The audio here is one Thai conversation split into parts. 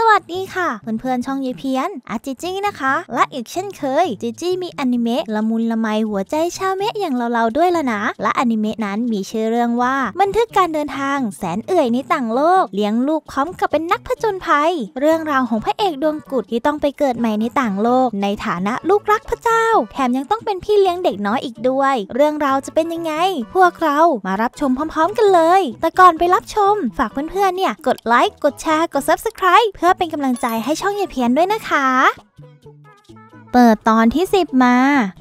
สวัสดีค่ะ เพื่อนๆช่องยีเพียนอาจิจี้นะคะ และอีกเช่นเคยจิจี้มีอนิเมะละมุนละไมหัวใจชาวเมะอย่างเราๆด้วยละนะและอนิเมะนั้นมีชื่อเรื่องว่า บันทึกการเดินทางแสนเอื่อยในต่างโลก เลี้ยงลูกพร้อมกับเป็นนักผจญภัย เรื่องราวของพระเอกดวงกุดที่ต้องไปเกิดใหม่ในต่างโลก ในฐานะลูกรักพระเจ้าแถมยังต้องเป็นพี่เลี้ยงเด็กน้อยอีกด้วย เรื่องราวจะเป็นยังไง พวกเรามารับชมพร้อมๆ กันเลย แต่ก่อนไปรับชม ฝากเพื่อนๆเนี่ยกดไลค์กดแชร์กดซับสไครป์เพื่อพ่เป็นกำลังใจให้ช่องเยเพียนด้วยนะคะเปิดตอนที่ 10 มา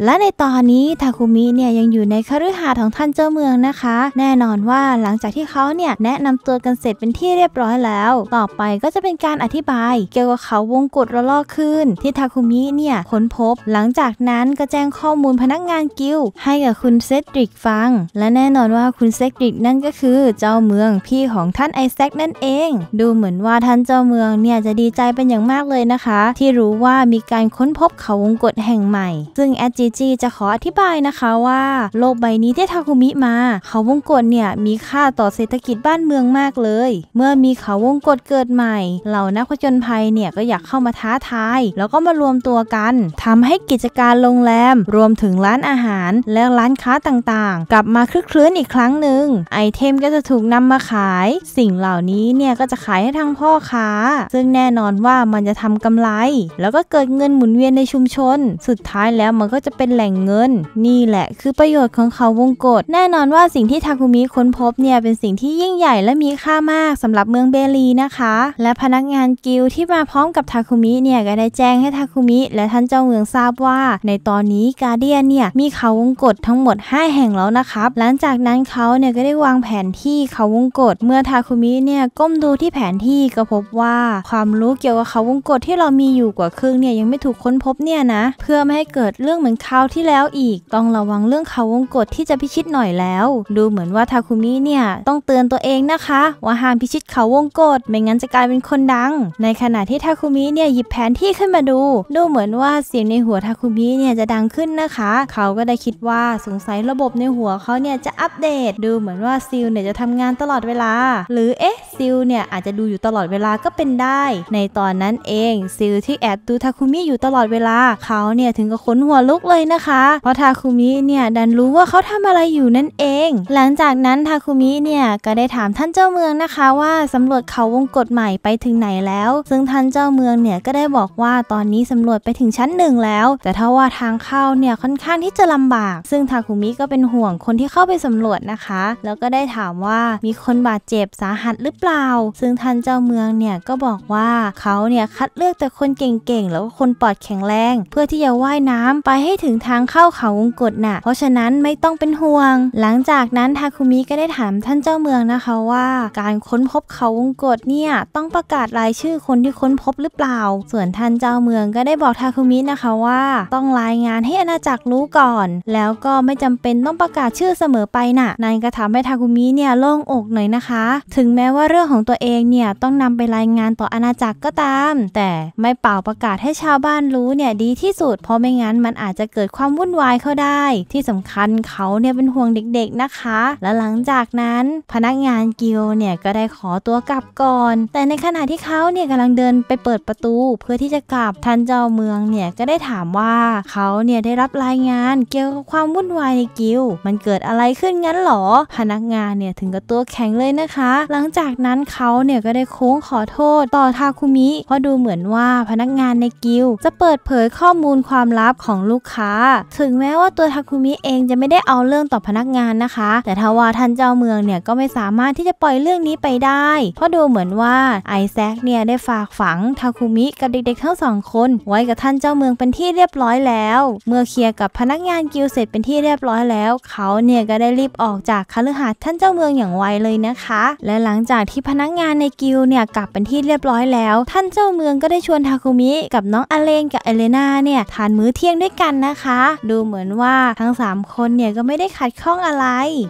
และในตอนนี้ทาคุมิเนี่ยยังอยู่ในคฤหาสน์ของท่านเจ้าเมืองนะคะ แน่นอนว่าหลังจากที่เขาเนี่ยแนะนำตัวกันเสร็จเป็นที่เรียบร้อยแล้ว ต่อไปก็จะเป็นการอธิบาย เกี่ยวกับเขาวงกดระลอกขึ้น ที่ทาคุมิเนี่ยค้นพบ หลังจากนั้นก็แจ้งข้อมูลพนักงานกิลให้กับคุณเซดริกฟัง และแน่นอนว่าคุณเซดริกนั่นก็คือเจ้าเมืองพี่ของท่านไอแซคนั่นเอง ดูเหมือนว่าท่านเจ้าเมืองเนี่ยจะดีใจเป็นอย่างมากเลยนะคะ ที่รู้ว่ามีการค้นพบเขาวงกฏแห่งใหม่ ซึ่งแอดจีจีจะขออธิบายนะคะว่าโลกใบนี้ที่ทาคุมิมา เขาวงกฏเนี่ยมีค่าต่อเศรษฐกิจบ้านเมืองมากเลย เมื่อมีเขาวงกฏเกิดใหม่เหล่านักผจญภัยเนี่ยก็อยากเข้ามาท้าทาย แล้วก็มารวมตัวกัน ทำให้กิจการโรงแรม รวมถึงร้านอาหารและร้านค้าต่างๆ กลับมาคลึกคลื้นอีกครั้งหนึ่งไอเทมก็จะถูกนำมาขาย สิ่งเหล่านี้เนี่ยก็จะขายให้ทางพ่อค้า ซึ่งแน่นอนว่ามันจะทำกำไร แล้วก็เกิดเงินหมุนเวียนในชุมชนสุดท้ายแล้วมันก็จะเป็นแหล่งเงินนี่แหละคือประโยชน์ของเขาวงกฏแน่นอนว่าสิ่งที่ทาคุมิค้นพบเนี่ย เป็นสิ่งที่ยิ่งใหญ่และมีค่ามากสำหรับเมืองเบลีนะคะ และพนักงานกิลที่มาพร้อมกับทาคุมิเนี่ยก็ได้แจ้งให้ทาคุมิ และท่านเจ้าเมืองทราบว่า ในตอนนี้กาเดียนเนี่ย มีเขาวงกฏทั้งหมด 5แห่งแล้วนะครับ หลังจากนั้นเขาเนี่ยก็ได้วางแผนที่เขาวงกฏเมื่อทาคุมิเนี่ยก้มดูที่แผนที่ก็พบว่าความรู้เกี่ยวกับเขาวงกฏที่เรามีอยู่กว่าครึ่งเนี่ยยังไม่ถูกค้นพบเนี่ยเี่ยนะเพื่อไม่ให้เกิดเรื่องเหมือนคราวที่แล้วอีก ต้องระวังเรื่องเขาวงกฏที่จะพิชิตหน่อยแล้ว ดูเหมือนว่าทาคุมิเนี่ยต้องเตือนตัวเองนะคะว่าห้ามพิชิตเขาวงกฏไม่งั้นจะกลายเป็นคนดัง ในขณะที่ทาคุมิเนี่ยหยิบแผนที่ขึ้นมาดู ดูเหมือนว่าเสียงในหัวทาคุมิเนี่ยจะดังขึ้นนะคะ เขาก็ได้คิดว่า สงสัยระบบในหัวเขาเนี่ยจะอัปเดต ดูเหมือนว่าซิลเนี่ยจะทำงานตลอดเวลา หรือเอ๊ะซิลเนี่ยอาจจะดูอยู่ตลอดเวลาก็เป็นได้ ในตอนนั้นเองซิลที่แอบดูทาคุมิอยู่ตลอดเวลาเขาเนี่ยถึงกับขนหัวลุกเลยนะคะ เพราะทาคุมิเนี่ยดันรู้ว่าเขาทำอะไรอยู่นั่นเอง หลังจากนั้นทาคุมิเนี่ยก็ได้ถามท่านเจ้าเมืองนะคะว่าสำรวจเขาวงกฎใหม่ไปถึงไหนแล้ว ซึ่งท่านเจ้าเมืองเนี่ยก็ได้บอกว่าตอนนี้สำรวจไปถึงชั้นหนึ่งแล้ว แต่ถ้าว่าทางเข้าเนี่ยค่อนข้างที่จะลำบาก ซึ่งทาคุมิก็เป็นห่วงคนที่เข้าไปสำรวจนะคะ แล้วก็ได้ถามว่ามีคนบาดเจ็บสาหัสหรือเปล่าปล่าซึ่งท่านเจ้าเมืองเนี่ยก็บอกว่าเขาเนี่ยคัดเลือกแต่คนเก่งๆแล้วก็คนปอดแข็งแรง เพื่อที่จะว่ายน้ำไปให้ถึงทางเข้าเขาวงกฏนะ่ะเพราะฉะนั้นไม่ต้องเป็นห่วง หลังจากนั้นทาคุมิก็ได้ถามท่านเจ้าเมืองนะคะว่า การค้นพบเขาวงกฏเนี่ยต้องประกาศรายชื่อคนที่ค้นพบหรือเปล่า ส่วนท่านเจ้าเมืองก็ได้บอกทาคุมินะคะว่า ต้องรายงานให้อาณาจักรรู้ก่อน แล้วก็ไม่จำเป็นต้องประกาศชื่อเสมอไปนะ่ะนัยนก็ทามให้ทาคุมิเนี่ยโล่งอกหน่อยนะคะ ถึงแม้ว่าเรื่องของตัวเองเนี่ยต้องนำไปรายงานต่ออาณาจักรก็ตาม แต่ไม่เป่าประกาศให้ชาวบ้านรู้เนี่ยดีที่สุด เพราะไม่งั้นมันอาจจะเกิดความวุ่นวายเข้าได้ ที่สำคัญเขาเนี่ยเป็นห่วงเด็กๆ นะคะ และหลังจากนั้นพนักงานกิลเนี่ยก็ได้ขอตัวกลับก่อน แต่ในขณะที่เขาเนี่ยกำลังเดินไปเปิดประตู เพื่อที่จะกลับท่านเจ้าเมืองเนี่ยก็ได้ถามว่าเขาเนี่ยได้รับรายงานเกี่ยวกับความวุ่นวายในกิลมันเกิดอะไรขึ้นงั้นหรอพนักงานเนี่ยถึงกับตัวแข็งเลยนะคะ หลังจากนั้นนั้นเขาเนี่ยก็ได้โค้งขอโทษต่อทาคุมิเพราะดูเหมือนว่าพนักงานในกิลจะเปิดเผยข้อมูลความลับของลูกค้า ถึงแม้ว่าตัวทาคุมิเองจะไม่ได้เอาเรื่องต่อพนักงานนะคะ แต่ทว่าท่านเจ้าเมืองเนี่ยก็ไม่สามารถที่จะปล่อยเรื่องนี้ไปได้ เพราะดูเหมือนว่าไอแซคเนี่ยได้ฝากฝังทาคุมิกับเด็กๆทั้งสองคน ไว้กับท่านเจ้าเมืองเป็นที่เรียบร้อยแล้ว เมื่อเคลียร์กับพนักงานกิลเสร็จเป็นที่เรียบร้อยแล้วเขาเนี่ยก็ได้รีบออกจากคฤหาสน์ท่านเจ้าเมืองอย่างไวเลยนะคะ และหลังจากที่ที่พนักงานในกิลเนี่ยกลับเป็นที่เรียบร้อยแล้ว ท่านเจ้าเมืองก็ได้ชวนทาคุมิ กับน้องอเลนกับเอเลนาเนี่ยทานมื้อเที่ยงด้วยกันนะคะ ดูเหมือนว่าทั้ง 3 คนเนี่ยก็ไม่ได้ขัดข้องอะไร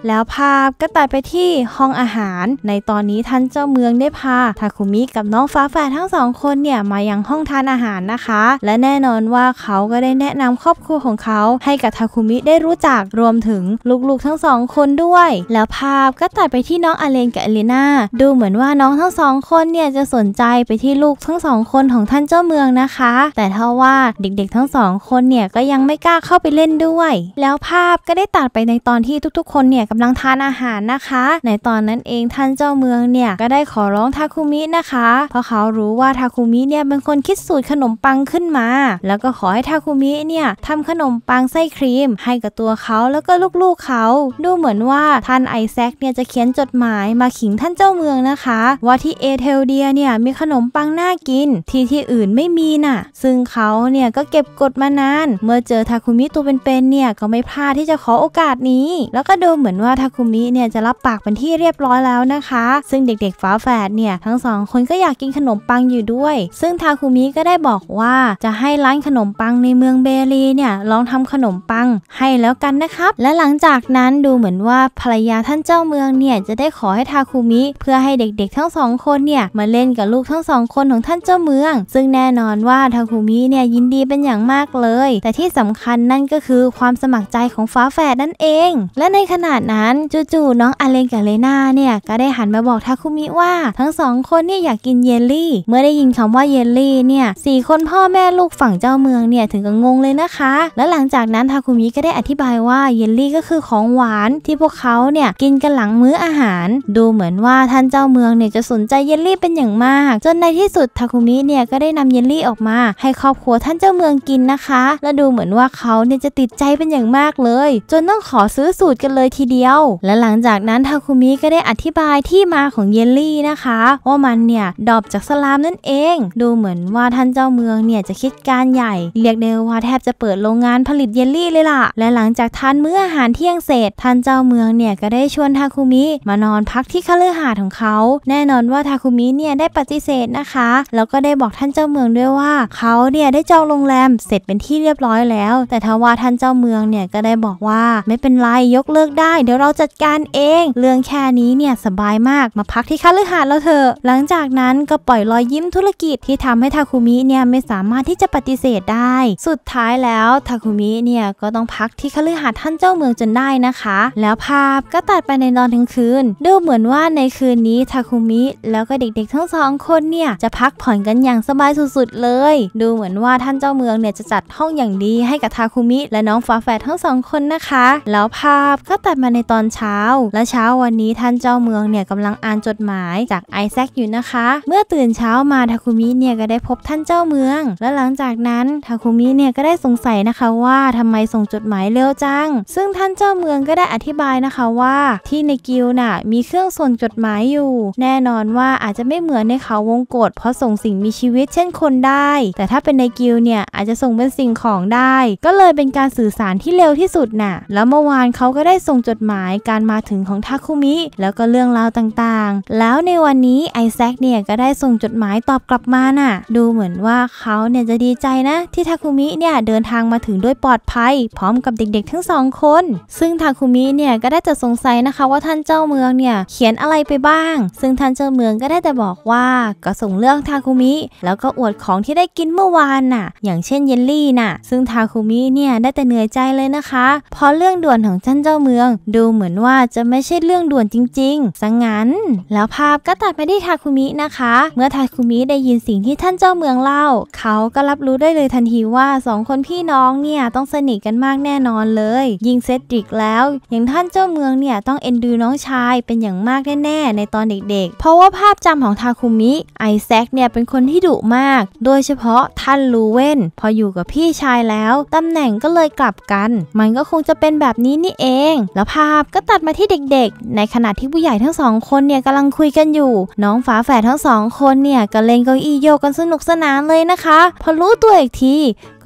แล้วภาพก็ตัดไปที่ห้องอาหาร ในตอนนี้ท่านเจ้าเมืองได้พาทาคุมิกับน้องฟ้าแฝดทั้งสองคนเนี่ยมายังห้องทานอาหารนะคะ และแน่นอนว่าเขาก็ได้แนะนำครอบครัวของเขาให้กับทาคุมิได้รู้จักรวมถึงลูกๆทั้งสองคนด้วย แล้วภาพก็ตัดไปที่น้องอเลนกับเอเลนาดูดูเหมือนว่าน้องทั้งสองคนเนี่ยจะสนใจไปที่ลูกทั้งสองคนของท่านเจ้าเมืองนะคะ แต่ถ้าว่าเด็กๆทั้งสองคนเนี่ยก็ยังไม่กล้าเข้าไปเล่นด้วย แล้วภาพก็ได้ตัดไปในตอนที่ทุกๆคนเนี่ยกำลังทานอาหารนะคะ ในตอนนั้นเองท่านเจ้าเมืองเนี่ยก็ได้ขอร้องทาคุมินะคะ เพราะเขารู้ว่าทาคุมิเนี่ยเป็นคนคิดสูตรขนมปังขึ้นมา แล้วก็ขอให้ทาคุมิเนี่ยทำขนมปังไส้ครีมให้กับตัวเขาแล้วก็ลูกๆเขา ดูเหมือนว่าท่านไอแซคเนี่ยจะเขียนจดหมายมาขิงท่านเจ้าเมืองงนะคะว่าที่เอเธลเดียเนี่ยมีขนมปังน่ากิน ที่ที่อื่นไม่มีน่ะซึ่งเขาเนี่ยก็เก็บกดมานานเมื่อเจอทาคุมิตัวเป็นๆเนี่ยก็ไม่พลาดที่จะขอโอกาสนี้ แล้วก็ดูเหมือนว่าทาคุมิเนี่ยจะรับปากเป็นที่เรียบร้อยแล้วนะคะ ซึ่งเด็กๆฝาแฝดเนี่ยทั้งสองคนก็อยากกินขนมปังอยู่ด้วย ซึ่งทาคุมิก็ได้บอกว่าจะให้ร้านขนมปังในเมืองเบรีเนี่ยลองทำขนมปังให้แล้วกันนะครับและหลังจากนั้นดูเหมือนว่าภรรยาท่านเจ้าเมืองเนี่ยจะได้ขอให้ทาคุมิเพื่อใให้เด็กๆ ทั้งสองคนเนี่ยมาเล่นกับลูกทั้งสองคนของท่านเจ้าเมือง ซึ่งแน่นอนว่าทาคุมิเนี่ยยินดีเป็นอย่างมากเลย แต่ที่สำคัญนั่นก็คือความสมัครใจของฟ้าแฝดนั่นเอง และในขณะนั้นจู่ๆน้องอเลนกับเลนาเนี่ยก็ได้หันมาบอกทาคุมิว่าทั้งสองคนนี่อยากกินเยลลี่ เมื่อได้ยินคำว่าเยลลี่เนี่ยสี่คนพ่อแม่ลูกฝั่งเจ้าเมืองเนี่ยถึงกับงงเลยนะคะและหลังจากนั้นทาคุมิก็ได้อธิบายว่าเยลลี่ก็คือของหวาน ที่พวกเขาเนี่ยกินกันหลังมื้ออาหาร ดูเหมือนว่าท่านเจจ้าเมืองเนี่ยจะสนใจเยลลี่เป็นอย่างมาก จนในที่สุดทาคุมิเนี่ยก็ได้นำเยลลี่ออกมาให้ครอบครัวท่านเจ้าเมืองกินนะคะและดูเหมือนว่าเขาเนี่ยจะติดใจเป็นอย่างมากเลย จนต้องขอซื้อสูตรกันเลยทีเดียว และหลังจากนั้นทาคุมิก็ได้อธิบายที่มาของเยลลี่นะคะ ว่ามันเนี่ยดอบจากสลามนั่นเอง ดูเหมือนว่าท่านเจ้าเมืองเนี่ยจะคิดการใหญ่เรียกได้ว่าแทบจะเปิดโรงงานผลิตเยลลี่เลยล่ะ และหลังจากทานมื้ออาหารเที่ยงเสร็จท่านเจ้าเมืองเนี่ยก็ได้ชวนทาคุมิมานอนพักที่คาลหาดของเขาแน่นอนว่าทาคุมิเนี่ยได้ปฏิเสธนะคะ แล้วก็ได้บอกท่านเจ้าเมืองด้วยว่าเขาเนี่ยได้จองโรงแรมเสร็จเป็นที่เรียบร้อยแล้ว แต่ทว่าท่านเจ้าเมืองเนี่ยก็ได้บอกว่าไม่เป็นไร ยกเลิกได้ เดี๋ยวเราจัดการเอง เรื่องแค่นี้เนี่ยสบายมากมาพักที่คาลือหาดแล้วเถอะหลังจากนั้นก็ปล่อยรอยยิ้มธุรกิจที่ทำให้ทาคุมิเนี่ยไม่สามารถที่จะปฏิเสธได้ สุดท้ายแล้วทาคุมิเนี่ยก็ต้องพักที่คาลือหาดท่านเจ้าเมืองจนได้นะคะ แล้วภาพก็ตัดไปในตอนทั้งคืนดูเหมือนว่าในคืนนี้ี้ทาคุมิแล้วก็เด็กๆ ทั้งสองคนเนี่ยจะพักผ่อนกันอย่างสบายสุด ๆ เลย ดูเหมือนว่าท่านเจ้าเมืองเนี่ยจะจัดห้องอย่างดีให้กับทาคุมิ และน้องฟ้าแฝดทั้งสองคนนะคะ แล้วภาพก็ตัดมาในตอนเช้า และเช้าวันนี้ท่านเจ้าเมืองเนี่ยกำลังอ่านจดหมายจากไอแซคอยู่นะคะ เมื่อตื่นเช้ามาทาคุมิเนี่ยก็ได้พบท่านเจ้าเมือง และหลังจากนั้นทาคุมิเนี่ยก็ได้สงสัยนะคะว่าทำไมส่งจดหมายเร็วจัง ซึ่งท่านเจ้าเมืองก็ได้อธิบายนะคะว่าที่ในกิลน่ะมีเครื่องส่งจดหมายอยูู่่แน่นอนว่าอาจจะไม่เหมือนในเขาวงกฏเพราะส่งสิ่งมีชีวิตเช่นคนได้ แต่ถ้าเป็นในกิลเนี่ยอาจจะส่งเป็นสิ่งของได้ ก็เลยเป็นการสื่อสารที่เร็วที่สุดน่ะแล้วเมื่อวานเขาก็ได้ส่งจดหมายการมาถึงของทาคุมิ แล้วก็เรื่องราวต่างๆ แล้วในวันนี้ไอแซคเนี่ยก็ได้ส่งจดหมายตอบกลับมาน่ะดูเหมือนว่าเขาเนี่ยจะดีใจนะที่ทาคุมิเนี่ยเดินทางมาถึงด้วยปลอดภัย พร้อมกับเด็กๆทั้งสองคนซึ่งทาคุมิเนี่ยก็ได้จะสงสัยนะคะว่าท่านเจ้าเมืองเนี่ยเขียนอะไรไปบ้างซึ่งท่านเจ้าเมืองก็ได้แต่บอกว่าก็ส่งเรื่องทาคุมิ แล้วก็อวดของที่ได้กินเมื่อวานน่ะอย่างเช่นเยลลี่น่ะซึ่งทาคุมิเนี่ยได้แต่เหนื่อยใจเลยนะคะเพราะเรื่องด่วนของท่านเจ้าเมือง ดูเหมือนว่าจะไม่ใช่เรื่องด่วนจริงๆ สังงั้น แล้วภาพก็ตัดไปที่ทาคุมินะคะ เมื่อทาคุมิได้ยินสิ่งที่ท่านเจ้าเมืองเล่า เขาก็รับรู้ได้เลยทันทีว่าสองคนพี่น้องเนี่ยต้องสนิทกันมากแน่นอนเลย ยิงเซดริกแล้ว อย่างท่านเจ้าเมืองเนี่ยต้องเอ็นดูน้องชายเป็นอย่างมากแน่ๆในตอนอนเด็กๆเพราะว่าภาพจำของทาคุมิไอแซคเนี่ยเป็นคนที่ดุมาก โดยเฉพาะท่านลูเวนพออยู่กับพี่ชายแล้วตำแหน่งก็เลยกลับกัน มันก็คงจะเป็นแบบนี้นี่เอง แล้วภาพก็ตัดมาที่เด็กๆ ในขณะที่ผู้ใหญ่ทั้งสองคนเนี่ยกำลังคุยกันอยู่ น้องฝาแฝดทั้งสองคนเนี่ย ก็เล่นเก้าอี้โยกกันสนุกสนานเลยนะคะพอรู้ตัวอีกที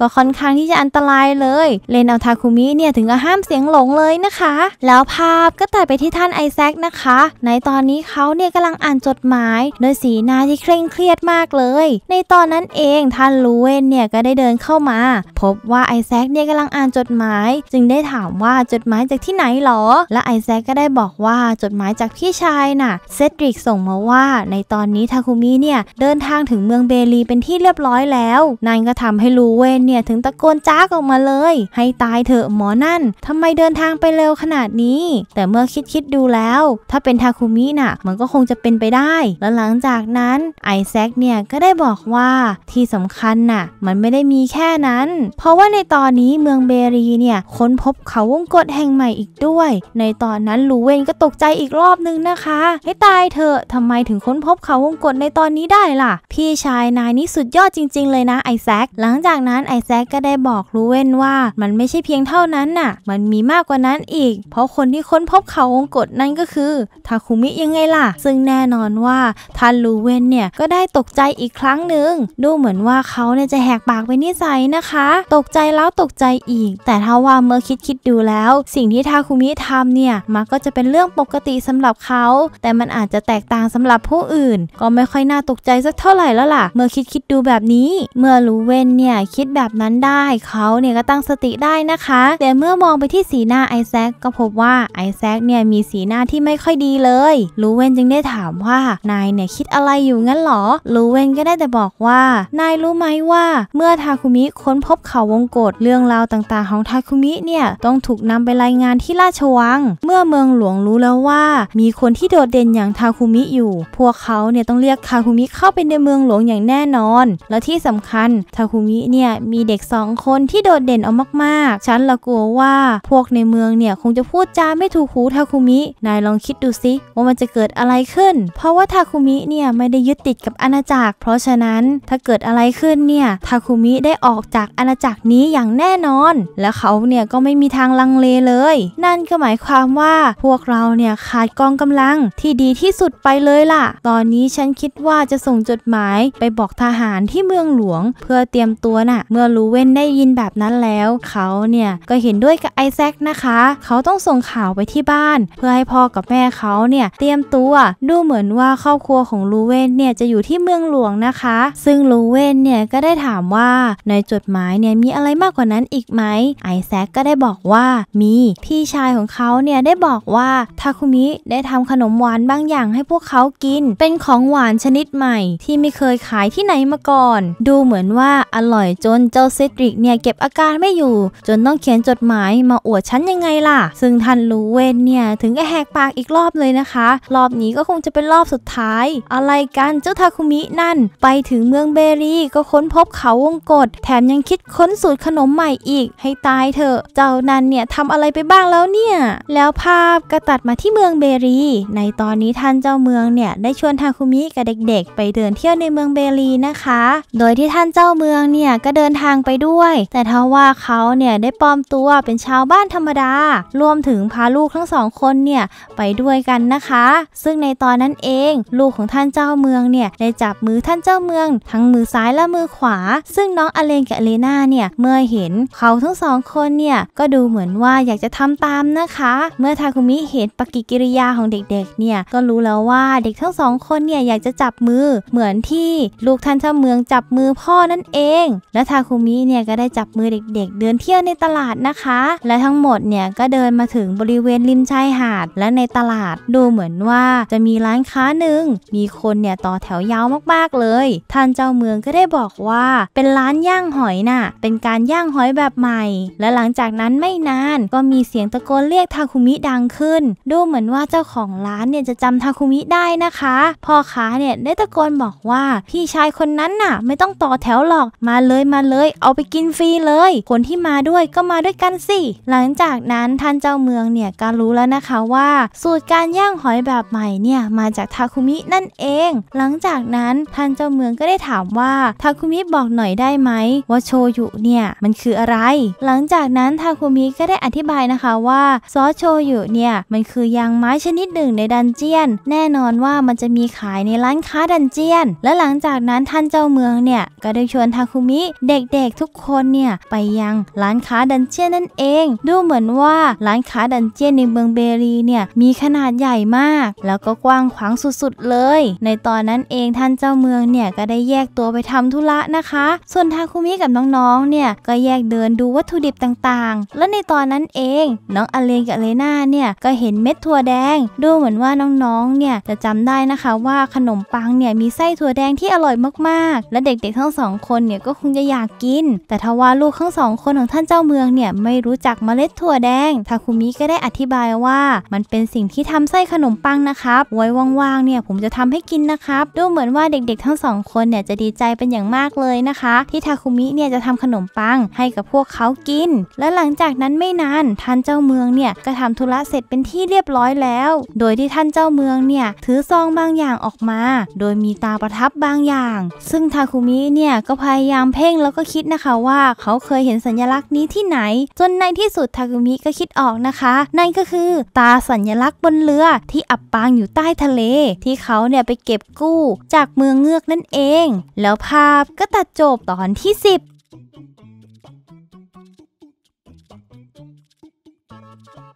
ก็ค่อนข้างที่จะอันตรายเลยเลนเอาทาคุมิเนี่ยถึงกับห้ามเสียงหลงเลยนะคะ แล้วภาพก็ตัดไปที่ท่านไอแซคนะคะ ในตอนนี้เขาเนี่ยกำลังอ่านจดหมาย โดยสีหน้าที่เคร่งเครียดมากเลย ในตอนนั้นเองท่านลูเวนเนี่ยก็ได้เดินเข้ามา พบว่าไอแซคเนี่ยกำลังอ่านจดหมาย จึงได้ถามว่าจดหมายจากที่ไหนหรอ และไอแซคก็ได้บอกว่าจดหมายจากพี่ชายน่ะเซดริกส่งมาว่าในตอนนี้ทาคุมิเนี่ยเดินทางถึงเมืองเบลีเป็นที่เรียบร้อยแล้วนั่นก็ทำให้ลูเวนเนี่ยเนี่ยถึงตะโกนจ้ากออกมาเลย ให้ตายเถอะหมอนั่น ทำไมเดินทางไปเร็วขนาดนี้ แต่เมื่อคิดคิดดูแล้ว ถ้าเป็นทาคุมิน่ะมันก็คงจะเป็นไปได้ แล้วหลังจากนั้นไอแซคเนี่ยก็ได้บอกว่าที่สำคัญน่ะ มันไม่ได้มีแค่นั้น เพราะว่าในตอนนี้เมืองเบรีเนี่ยค้นพบเขาวงกฏแห่งใหม่อีกด้วย ในตอนนั้นลูเวนก็ตกใจอีกรอบนึงนะคะ ให้ตายเถอะทำไมถึงค้นพบเขาวงกฏในตอนนี้ได้ล่ะ พี่ชายนายนี่สุดยอดจริง ๆเลยนะไอแซคหลังจากนั้นไอแซกก็ได้บอกรูเวนว่ามันไม่ใช่เพียงเท่านั้นน่ะ มันมีมากกว่านั้นอีก เพราะคนที่ค้นพบเขาองกฎนั่นก็คือทาคุมิยังไงล่ะ ซึ่งแน่นอนว่าท่านรูเวนเนี่ยก็ได้ตกใจอีกครั้งหนึ่งดูเหมือนว่าเขาเนี่ยจะแหกปากไปนิสัยนะคะ ตกใจแล้วตกใจอีก แต่ถ้าว่าเมื่อคิดคิดดูแล้ว สิ่งที่ทาคุมิทำเนี่ยมันก็จะเป็นเรื่องปกติสำหรับเขาแต่มันอาจจะแตกต่างสำหรับผู้อื่น ก็ไม่ค่อยน่าตกใจสักเท่าไหร่แล้วล่ะ เมื่อคิดคิดดูแบบนี้ เมื่อรูเวนเนี่ยคิดแบบแบบนั้นได้เขาเนี่ยก็ตั้งสติได้นะคะแต่เมื่อมองไปที่สีหน้าไอแซคก็พบว่าไอแซคเนี่ยมีสีหน้าที่ไม่ค่อยดีเลยลูเวนจึงได้ถามว่า นายเนี่ยคิดอะไรอยู่งั้นหรอลูเวนก็ได้แต่บอกว่า นายรู้ไหมว่าเมื่อทาคุมิค้นพบเขาวงกฏเรื่องราวต่าง ๆ ของทาคุมิเนี่ยต้องถูกนำไปรายงานที่ราชวังเมื่อเมืองหลวงรู้แล้วว่ามีคนที่โดดเด่นอย่างทาคุมิอยู่ พวกเขาเนี่ยต้องเรียกทาคุมิเข้าไปในเมืองหลวงอย่างแน่นอน และที่สำคัญทาคุมิเนี่ยมีเด็กสองคนที่โดดเด่นออกมากๆ ฉันละกลัวว่าพวกในเมืองเนี่ยคงจะพูดจาไม่ถูกหูทาคุมิ นายลองคิดดูสิว่ามันจะเกิดอะไรขึ้น เพราะว่าทาคุมิเนี่ยไม่ได้ยึดติดกับอาณาจักร เพราะฉะนั้นถ้าเกิดอะไรขึ้นเนี่ยทาคุมิได้ออกจากอาณาจักรนี้อย่างแน่นอน และเขาเนี่ยก็ไม่มีทางลังเลเลย นั่นก็หมายความว่าพวกเราเนี่ยขาดกองกำลังที่ดีที่สุดไปเลยล่ะ ตอนนี้ฉันคิดว่าจะส่งจดหมายไปบอกทหารที่เมืองหลวง เพื่อเตรียมตัวนะ่ะเมื่อมื่อลูเวนได้ยินแบบนั้นแล้ว เขาเนี่ยก็เห็นด้วยกับไอแซคนะคะ เขาต้องส่งข่าวไปที่บ้าน เพื่อให้พ่อกับแม่เขาเนี่ยเตรียมตัวดูเหมือนว่าครอบครัวของลูเวนเนี่ยจะอยู่ที่เมืองหลวงนะคะ ซึ่งลูเวนเนี่ยก็ได้ถามว่าในจดหมายเนี่ยมีอะไรมากกว่านั้นอีกไหม ไอแซคก็ได้บอกว่ามีพี่ชายของเขาเนี่ยได้บอกว่าทาคุมิได้ทำขนมหวานบางอย่างให้พวกเขากินเป็นของหวานชนิดใหม่ ที่ไม่เคยขายที่ไหนมาก่อน ดูเหมือนว่าอร่อยจนเจ้าเซดริกเนี่ยเก็บอาการไม่อยู่ จนต้องเขียนจดหมายมาอวดฉันยังไงล่ะ ซึ่งท่านลูเวนเนี่ยถึงกับแหกปากอีกรอบเลยนะคะ รอบนี้ก็คงจะเป็นรอบสุดท้าย อะไรกันเจ้าทาคุมินั่น ไปถึงเมืองเบรีก็ค้นพบเขาวงกฏแถมยังคิดค้นสูตรขนมใหม่อีกให้ตายเถอะเจ้านันเนี่ยทำอะไรไปบ้างแล้วเนี่ย แล้วภาพก็ตัดมาที่เมืองเบรีในตอนนี้ท่านเจ้าเมืองเนี่ยได้ชวนทาคุมิกับเด็กๆ ไปเดินเที่ยวในเมืองเบรีนะคะ โดยที่ท่านเจ้าเมืองเนี่ยก็เดินททางไปด้วย แต่ทว่าเขาเนี่ยได้ปลอมตัวเป็นชาวบ้านธรรมดา รวมถึงพาลูกทั้งสองคนเนี่ยไปด้วยกันนะคะ ซึ่งในตอนนั้นเอง ลูกของท่านเจ้าเมืองเนี่ยได้จับมือท่านเจ้าเมือง ทั้งมือซ้ายและมือขวา ซึ่งน้องอเลนกับเลนาเนี่ยเมื่อเห็นเขาทั้งสองคนเนี่ยก็ดูเหมือนว่าอยากจะทำตามนะคะ เมื่อทาคุมิเห็นปฏิกิริยาของเด็กๆเนี่ยก็รู้แล้วว่าเด็กทั้งสองคนเนี่ยอยากจะจับมือเหมือนที่ลูกท่านเจ้าเมืองจับมือพ่อนั่นเอง และทาคคุมิเนี่ยก็ได้จับมือเด็กๆเเดินเที่ยวในตลาดนะคะ และทั้งหมดเนี่ยก็เดินมาถึงบริเวณริมชายหาด และในตลาดดูเหมือนว่าจะมีร้านค้าหนึ่งมีคนเนี่ยต่อแถวยาวมาก ๆเลย ท่านเจ้าเมืองก็ได้บอกว่าเป็นร้านย่างหอยนะ่ะเป็นการย่างหอยแบบใหม่และหลังจากนั้นไม่นาน ก็มีเสียงตะโกนเรียกทาคุมิดังขึ้น ดูเหมือนว่าเจ้าของร้านเนี่ยจะจำทาคุมิได้นะคะพ่อค้าเนี่ยได้ตะโกนบอกว่าพี่ชายคนนั้นน่ะไม่ต้องต่อแถวหรอกมาเลยมาเลยเอาไปกินฟรีเลยคนที่มาด้วยก็มาด้วยกันสิหลังจากนั้น ท่านเจ้าเมืองเนี่ยก็รู้แล้วนะคะว่าสูตรการย่างหอยแบบใหม่เนี่ยมาจากทาคุมินั่นเอง หลังจากนั้น ท่านเจ้าเมืองก็ได้ถามว่าทาคุมิบอกหน่อยได้ไหมว่าโชยุเนี่ยมันคืออะไร หลังจากนั้นทาคุมิก็ได้อธิบายนะคะว่าซอสโชยุเนี่ยมันคือยางไม้ชนิดหนึ่งในดันเจียน แน่นอนว่ามันจะมีขายในร้านค้าดันเจียน และหลังจากนั้นท่านเจ้าเมืองเนี่ยก็ได้ชวนทาคุมิเด็กเด็กๆทุกคนเนี่ยไปยังร้านค้าดันเจียนนั่นเอง ดูเหมือนว่าร้านค้าดันเจียนในเมืองเบรีเนี่ยมีขนาดใหญ่มากแล้วก็กว้างขวางสุดๆเลย ในตอนนั้นเองท่านเจ้าเมืองเนี่ยก็ได้แยกตัวไปทำธุระนะคะ ส่วนทาคุมิกับน้องๆเนี่ยก็แยกเดินดูวัตถุดิบต่างๆ และในตอนนั้นเองน้องอเลนกับเลนาเนี่ยก็เห็นเม็ดถั่วแดง ดูเหมือนว่าน้องๆเนี่ยจะจำได้นะคะว่าขนมปังเนี่ยมีไส้ถั่วแดงที่อร่อยมากๆ และเด็กๆทั้งสองคนเนี่ยก็คงจะอยากกินแต่ทว่าลูกทั้งสองคนของท่านเจ้าเมืองเนี่ยไม่รู้จักเมล็ดถั่วแดง ทาคุมิก็ได้อธิบายว่ามันเป็นสิ่งที่ทำไส้ขนมปังนะครับไว้ว่างๆเนี่ยผมจะทำให้กินนะครับ ดูเหมือนว่าเด็กๆทั้งสองคนเนี่ยจะดีใจเป็นอย่างมากเลยนะคะ ที่ทาคุมิเนี่ยจะทำขนมปังให้กับพวกเขากิน และหลังจากนั้นไม่นานท่านเจ้าเมืองเนี่ยก็ทำธุระเสร็จเป็นที่เรียบร้อยแล้ว โดยที่ท่านเจ้าเมืองเนี่ยถือซองบางอย่างออกมา โดยมีตาประทับบางอย่าง ซึ่งทาคุมิเนี่ยก็พยายามเพ่งแล้วก็ก็คิดนะคะว่าเขาเคยเห็นสัญลักษณ์นี้ที่ไหน จนในที่สุดทากุมิก็คิดออกนะคะนั่นก็คือตาสัญลักษณ์บนเรือที่อับปางอยู่ใต้ทะเล ที่เขาเนี่ยไปเก็บกู้ จากเมืองเงือกนั่นเอง แล้วภาพก็ตัดจบตอนที่ 10